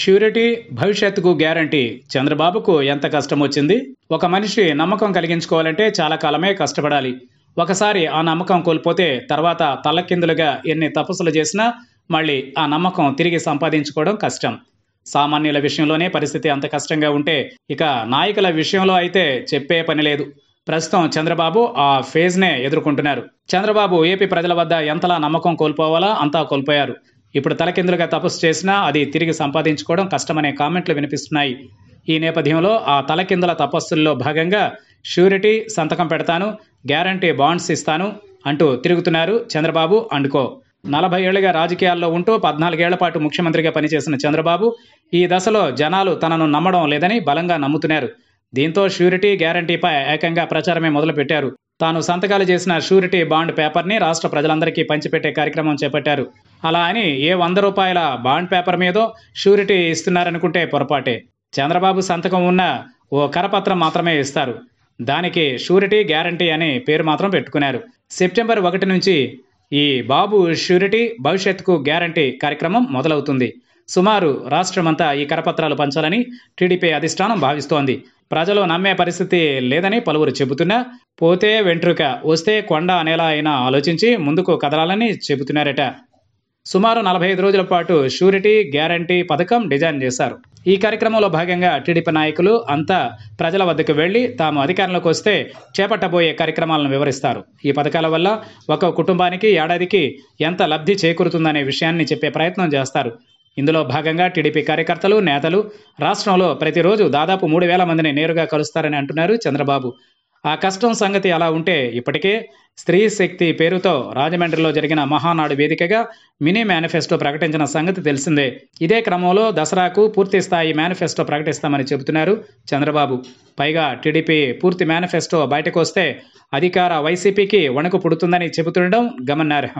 surety భవిష్యత్తుకు guarantee చంద్రబాబుకు ఎంత కష్టం వచ్చింది ఒక మనిషి నమ్మకం కలిగించుకోవాలంటే చాలా కాలమే కష్టపడాలి ఒకసారి ఆ నమ్మకం కోల్పోతే తర్వాత తలకిందులుగా ఎన్ని తపస్సులు చేసినా మళ్ళీ ఆ నమ్మకం తిరిగి సంపాదించుకోవడం కష్టం సామాన్యుల విషయంలోనే పరిస్థితి అంత కష్టంగా ఉంటే ఇక నాయకుల విషయంలో అయితే చెప్పే పని లేదు ప్రస్తుతం చంద్రబాబు ఆ ఫేజ్నే ఎదుర్కొంటున్నారు చంద్రబాబు ఏపీ ప్రజల వద్ద ఎంతలా నమ్మకం కోల్పోవాలా అంతా కోల్పోయారు ఇప్పుడు తలకిందులుగా తపస్సు చేసినా అది తిరిగి సంపాదించుకోవడం కష్టమనే కామెంట్లు వినిపిస్తున్నాయి ఈ నేపథ్యంలో ఆ తలకిందుల తపస్సుల్లో భాగంగా షూరిటీ సంతకం పెడతాను గ్యారంటీ బాండ్స్ ఇస్తాను అంటూ తిరుగుతున్నారు చంద్రబాబు అండుకో నలభై ఏళ్లుగా రాజకీయాల్లో ఉంటూ పద్నాలుగేళ్ల పాటు ముఖ్యమంత్రిగా పనిచేసిన చంద్రబాబు ఈ దశలో జనాలు తనను నమ్మడం లేదని బలంగా నమ్ముతున్నారు దీంతో షూరిటీ గ్యారంటీపై ఏకంగా ప్రచారమే మొదలుపెట్టారు తాను సంతకాలు చేసిన షూరిటీ బాండ్ పేపర్ని రాష్ట్ర ప్రజలందరికీ పంచిపెట్టే కార్యక్రమం చేపట్టారు అలా అని ఏ వంద రూపాయల బాండ్ పేపర్ మీదో షూరిటీ ఇస్తున్నారనుకుంటే పొరపాటే చంద్రబాబు సంతకం ఉన్న ఓ కరపత్రం మాత్రమే ఇస్తారు దానికి షూరిటీ గ్యారంటీ అని పేరు మాత్రం పెట్టుకున్నారు సెప్టెంబర్ ఒకటి నుంచి ఈ బాబు షూరిటీ భవిష్యత్తుకు గ్యారంటీ కార్యక్రమం మొదలవుతుంది సుమారు రాష్ట్రమంతా ఈ కరపత్రాలు పంచాలని టీడీపీ అధిష్టానం భావిస్తోంది ప్రజలు నమ్మే పరిస్థితి లేదని పలువురు చెబుతున్నా పోతే వెంట్రుక వస్తే కొండ అనేలా అయినా ఆలోచించి ముందుకు కదలాలని చెబుతున్నారట సుమారు నలభై ఐదు రోజుల పాటు షూరిటీ గ్యారంటీ పథకం డిజైన్ చేశారు ఈ కార్యక్రమంలో భాగంగా టీడీపీ నాయకులు అంతా ప్రజల వద్దకు వెళ్లి తాము అధికారంలోకి వస్తే చేపట్టబోయే కార్యక్రమాలను వివరిస్తారు ఈ పథకాల వల్ల ఒక కుటుంబానికి ఏడాదికి ఎంత లబ్ధి చేకూరుతుందనే విషయాన్ని చెప్పే ప్రయత్నం చేస్తారు ఇందులో భాగంగా టీడీపీ కార్యకర్తలు నేతలు రాష్ట్రంలో ప్రతిరోజు దాదాపు మూడు వేల మందిని నేరుగా కలుస్తారని అంటున్నారు చంద్రబాబు ఆ కష్టం సంగతి అలా ఉంటే ఇప్పటికే స్త్రీ శక్తి పేరుతో రాజమండ్రిలో జరిగిన మహానాడు వేదికగా మినీ మేనిఫెస్టో ప్రకటించిన సంగతి తెలిసిందే ఇదే క్రమంలో దసరాకు పూర్తి స్థాయి మేనిఫెస్టో ప్రకటిస్తామని చెబుతున్నారు చంద్రబాబు పైగా టీడీపీ పూర్తి మేనిఫెస్టో బయటకు అధికార వైసీపీకి వణుకు పుడుతుందని చెబుతుండడం గమనార్హం